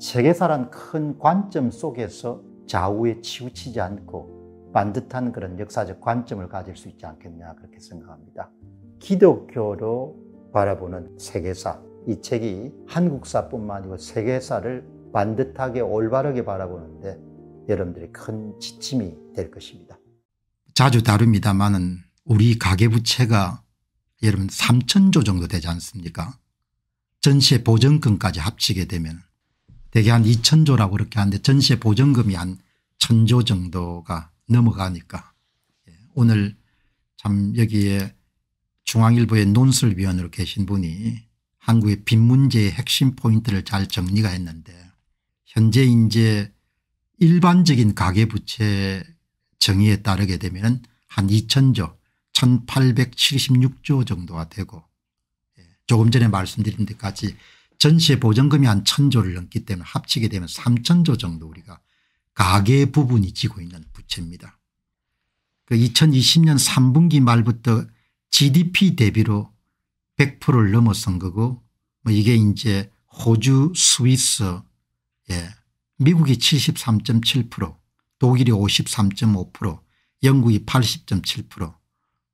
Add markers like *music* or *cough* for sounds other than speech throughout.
세계사란 큰 관점 속에서 좌우에 치우치지 않고 반듯한 그런 역사적 관점을 가질 수 있지 않겠냐 그렇게 생각합니다. 기독교로 바라보는 세계사 이 책이 한국사뿐만 아니고 세계사를 반듯하게 올바르게 바라보는데 여러분들이 큰 지침이 될 것입니다. 자주 다룹니다만은 우리 가계부채가 여러분 3천조 정도 되지 않습니까? 전시의 보증금까지 합치게 되면 대개 한 2천조라고 그렇게 하는데 전세 시 보증금이 한 천조 정도가 넘어가니까 예, 오늘 참 여기에 중앙일보의 논술위원으로 계신 분이 한국의 빚 문제의 핵심 포인트를 잘 정리가 했는데 현재 이제 일반적인 가계부채 정의에 따르게 되면 한 2천조 1876조 정도가 되고 예, 조금 전에 말씀드린 데까지 전시의 보증금이 한 천조를 넘기 때문에 합치게 되면 삼천조 정도 우리가 가계 부분이 지고 있는 부채입니다. 그 2020년 3분기 말부터 GDP 대비로 100%를 넘어선 거고 뭐 이게 이제 호주 스위스 예. 미국이 73.7% 독일이 53.5% 영국이 80.7%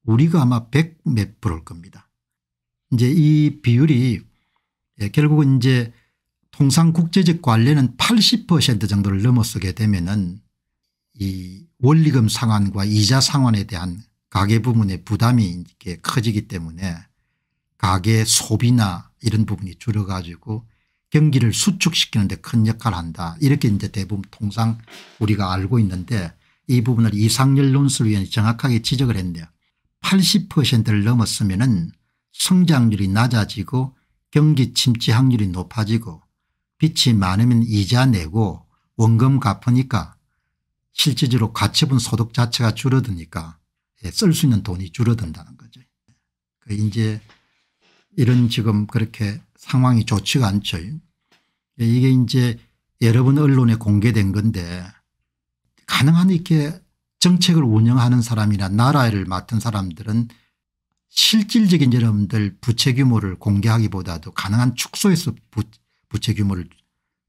우리가 아마 100 몇 프로일 겁니다. 이제 이 비율이 예, 결국은 이제 통상 국제적 관례는 80% 정도를 넘어서게 되면은 이 원리금 상환과 이자 상환에 대한 가계 부문의 부담이 이렇게 커지기 때문에 가계 소비나 이런 부분이 줄어가지고 경기를 수축시키는 데 큰 역할을 한다 이렇게 이제 대부분 통상 우리가 알고 있는데 이 부분을 이상열 논술위원이 정확하게 지적을 했네요. 80%를 넘었으면 은 성장률이 낮아지고 경기 침체 확률이 높아지고 빚이 많으면 이자 내고 원금 갚으니까 실질적으로 가처분 소득 자체가 줄어드니까 예, 쓸수 있는 돈이 줄어든다는 거죠. 그 이제 이런 지금 그렇게 상황이 좋지가 않죠. 예, 이게 이제 여러 번 언론에 공개된 건데 가능한 이렇게 정책을 운영하는 사람이나 나라를 맡은 사람들은 실질적인 여러분들 부채 규모를 공개하기보다도 가능한 축소에서 부채 규모를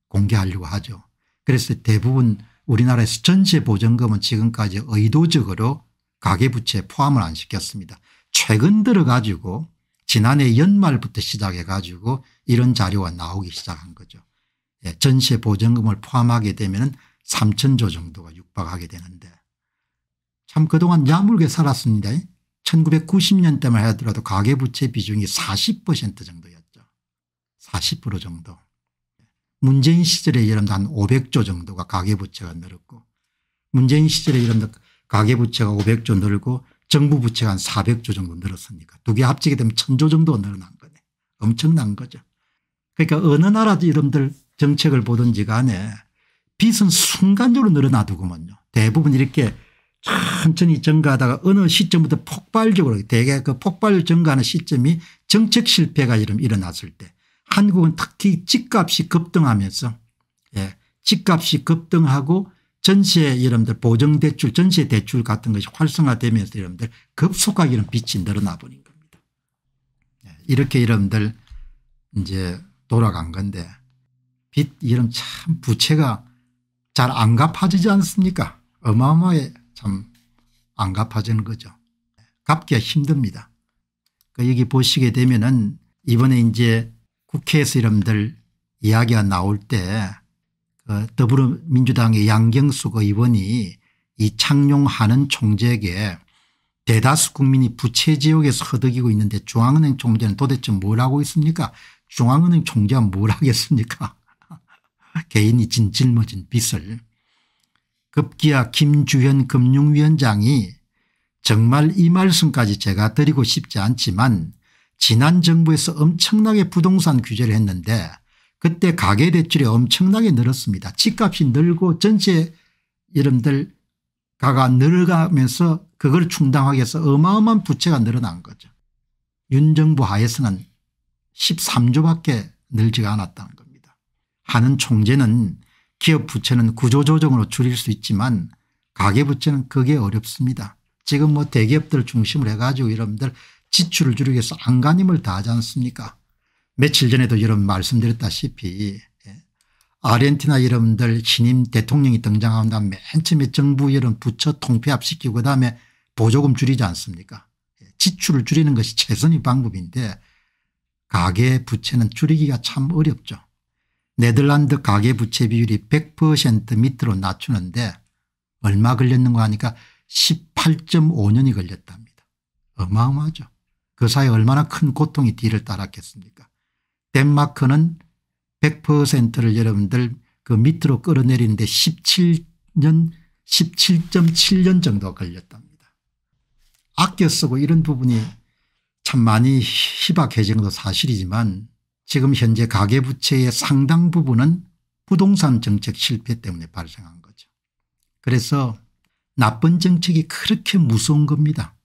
공개하려고 하죠. 그래서 대부분 우리나라에서 전체 보증금은 지금까지 의도적으로 가계부채 에 포함을 안 시켰습니다. 최근 들어가지고 지난해 연말부터 시작해 가지고 이런 자료가 나오기 시작한 거죠. 예, 전체 보증금을 포함하게 되면 3천조 정도가 육박하게 되는데 참 그동안 야물게 살았습니다. 1990년대만 하더라도 가계부채 비중이 40% 정도였죠. 40% 정도. 문재인 시절에 여러분들 한 500조 정도가 가계부채가 늘었고 문재인 시절에 여러분들 가계부채가 500조 늘고 정부 부채가 한 400조 정도 늘었으니까 두 개 합치게 되면 1000조 정도 늘어난 거네. 엄청난 거죠. 그러니까 어느 나라도 여러분들 정책을 보든지 간에 빚은 순간적으로 늘어나더구먼요. 대부분 이렇게 천천히 증가하다가 어느 시점부터 폭발적으로 대개 그폭발 증가하는 시점이 정책 실패가 일어났을 때 한국은 특히 집값이 급등하면서 예, 집값이 급등하고 전세 여러분들 보증대출 전세 대출 같은 것이 활성화되면서 여러분들 급속하게 이런 빛이 늘어나 버린 겁니다. 예, 이렇게 여러분들 이제 돌아간 건데 빚 이름 참 부채가 잘 안 갚아지지 않습니까 어마어마해 참안갚아지는 거죠. 갚기가 힘듭니다. 그 여기 보시게 되면은 이번에 이제 국회에서 이름들 이야기가 나올 때그 더불어민주당의 양경숙 의원이 이창용하는 총재에게 대다수 국민이 부채지역에서 허덕이고 있는데 중앙은행 총재는 도대체 뭘 하고 있습니까 중앙은행 총재가 뭘 하겠습니까 *laughs* 개인이 진 짊어진 빚을 급기야 김주현 금융위원장이 정말 이 말씀까지 제가 드리고 싶지 않지만 지난 정부에서 엄청나게 부동산 규제를 했는데 그때 가계대출이 엄청나게 늘었습니다. 집값이 늘고 전체 이름들 가가 늘어가면서 그걸 충당하기 위해서 어마어마한 부채가 늘어난 거죠. 윤정부 하에서는 13조밖에 늘지가 않았다는 겁니다. 하는 총재는 기업 부채는 구조조정으로 줄일 수 있지만 가계부채는 그게 어렵습니다. 지금 뭐 대기업들 중심으로 해가지고 여러분들 지출을 줄이기 위해서 안간힘을 다하지 않습니까 며칠 전에도 여러분 말씀드렸다시피 예. 아르헨티나 여러분들 신임 대통령이 등장한 다음 맨 처음에 정부 여러분 부처 통폐합시키고 그다음에 보조금 줄이지 않습니까 예, 지출을 줄이는 것이 최선의 방법인데 가계 부채는 줄이기가 참 어렵죠. 네덜란드 가계부채 비율이 100% 밑으로 낮추는데 얼마 걸렸는가 하니까 18.5년이 걸렸답니다. 어마어마하죠. 그 사이 얼마나 큰 고통이 뒤를 따랐겠습니까. 덴마크는 100%를 여러분들 그 밑으로 끌어내리는데 17년 17.7년 정도 걸렸답니다. 아껴 쓰고 이런 부분이 참 많이 희박해진 것도 사실이지만 지금 현재 가계부채의 상당 부분은 부동산 정책 실패 때문에 발생한 거죠. 그래서 나쁜 정책이 그렇게 무서운 겁니다.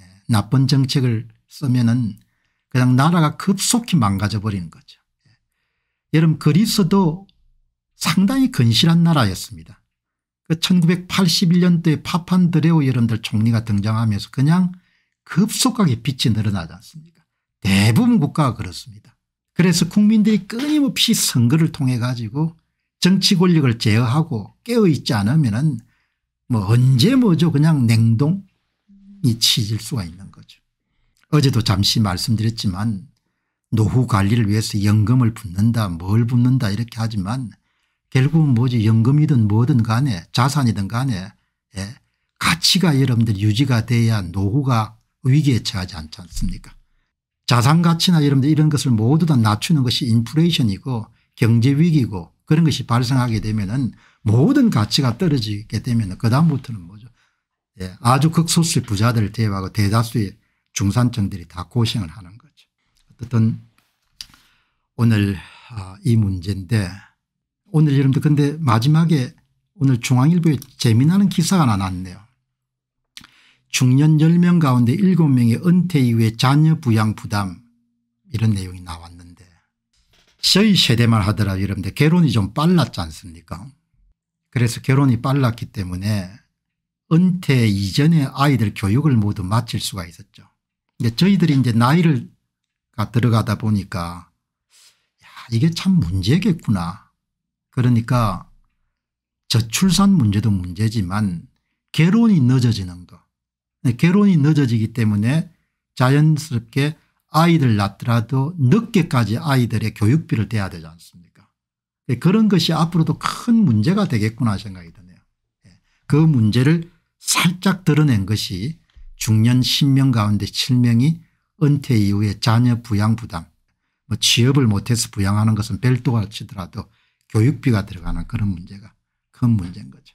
예, 나쁜 정책을 쓰면 은 그냥 나라가 급속히 망가져버리는 거죠. 예, 여러분 그리스도 상당히 건실한 나라였습니다. 그 1981년도에 파판드레오 여러분들 총리가 등장하면서 그냥 급속하게 빛이 늘어나지 않습니까 대부분 국가가 그렇습니다. 그래서 국민들이 끊임없이 선거를 통해 가지고 정치 권력을 제어하고 깨어있지 않으면 은뭐 언제 뭐죠 그냥 냉동이 치질 수가 있는 거죠. 어제도 잠시 말씀드렸지만 노후 관리를 위해서 연금을 붓는다 뭘 붓는다 이렇게 하지만 결국은 뭐지 연금이든 뭐든 간에 자산이든 간에 예. 가치가 여러분들 유지가 돼야 노후가 위기에 처하지 않지 않습니까 자산 가치나 이런 이런 것을 모두 다 낮추는 것이 인플레이션이고 경제 위기고 그런 것이 발생하게 되면은 모든 가치가 떨어지게 되면 그다음부터는 뭐죠. 예, 아주 극소수의 부자들을 대입하고 대다수의 중산층들이 다 고생을 하는 거죠. 어쨌든 오늘 아, 이 문제인데 오늘 여러분들 근데 마지막에 오늘 중앙일보에 재미나는 기사가 하나 났네요. 중년 10명 가운데 7명의 은퇴 이후에 자녀 부양 부담 이런 내용이 나왔는데 저희 세대만 하더라도 여러분들 결혼이 좀 빨랐지 않습니까 그래서 결혼이 빨랐기 때문에 은퇴 이전에 아이들 교육을 모두 마칠 수가 있었죠. 근데 저희들이 이제 나이를 들어가다 보니까 야, 이게 참 문제겠구나. 그러니까 저출산 문제도 문제지만 결혼이 늦어지는 거 네, 결혼이 늦어지기 때문에 자연스럽게 아이들 낳더라도 늦게까지 아이들의 교육비를 대야 되지 않습니까 네, 그런 것이 앞으로도 큰 문제가 되겠구나 생각이 드네요. 네, 그 문제를 살짝 드러낸 것이 중년 10명 가운데 7명이 은퇴 이후에 자녀 부양 부담 뭐 취업을 못해서 부양하는 것은 별도가 치더라도 교육비가 들어가는 그런 문제가 큰 문제인 거죠.